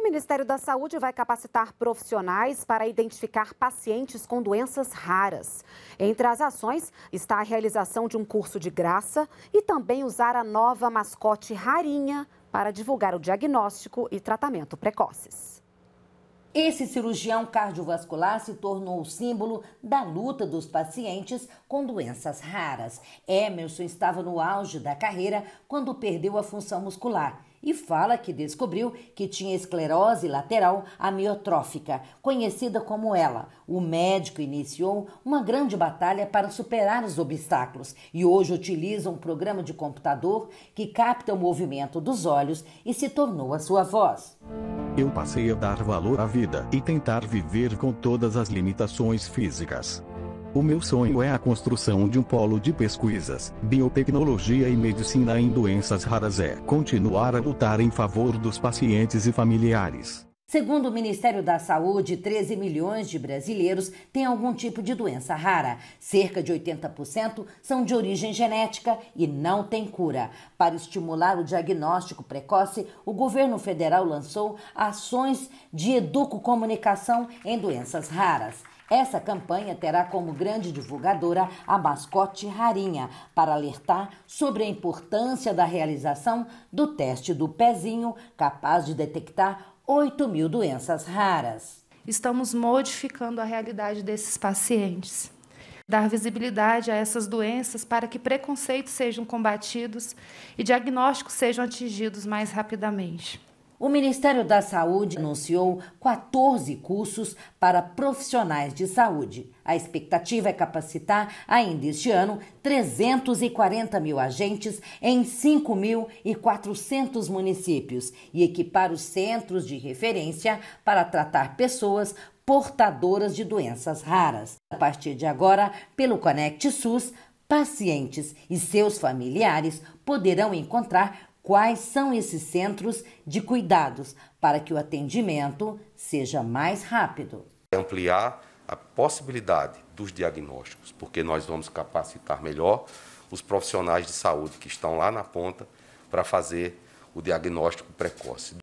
O Ministério da Saúde vai capacitar profissionais para identificar pacientes com doenças raras. Entre as ações está a realização de um curso de graça e também usar a nova mascote Rarinha para divulgar o diagnóstico e tratamento precoces. Esse cirurgião cardiovascular se tornou o símbolo da luta dos pacientes com doenças raras. Emerson estava no auge da carreira quando perdeu a função muscular e fala que descobriu que tinha esclerose lateral amiotrófica, conhecida como ela. O médico iniciou uma grande batalha para superar os obstáculos e hoje utiliza um programa de computador que capta o movimento dos olhos e se tornou a sua voz. Eu passei a dar valor à vida e tentar viver com todas as limitações físicas. O meu sonho é a construção de um polo de pesquisas, biotecnologia e medicina em doenças raras é continuar a lutar em favor dos pacientes e familiares. Segundo o Ministério da Saúde, 13 milhões de brasileiros têm algum tipo de doença rara. Cerca de 80% são de origem genética e não têm cura. Para estimular o diagnóstico precoce, o governo federal lançou ações de educo-comunicação em doenças raras. Essa campanha terá como grande divulgadora a mascote Rarinha, para alertar sobre a importância da realização do teste do pezinho, capaz de detectar 8 mil doenças raras. Estamos modificando a realidade desses pacientes. Dar visibilidade a essas doenças para que preconceitos sejam combatidos e diagnósticos sejam atingidos mais rapidamente. O Ministério da Saúde anunciou 14 cursos para profissionais de saúde. A expectativa é capacitar ainda este ano 340 mil agentes em 5.400 municípios e equipar os centros de referência para tratar pessoas portadoras de doenças raras. A partir de agora, pelo Conect SUS, pacientes e seus familiares poderão encontrar quais são esses centros de cuidados para que o atendimento seja mais rápido. Ampliar a possibilidade dos diagnósticos, porque nós vamos capacitar melhor os profissionais de saúde que estão lá na ponta para fazer o diagnóstico precoce.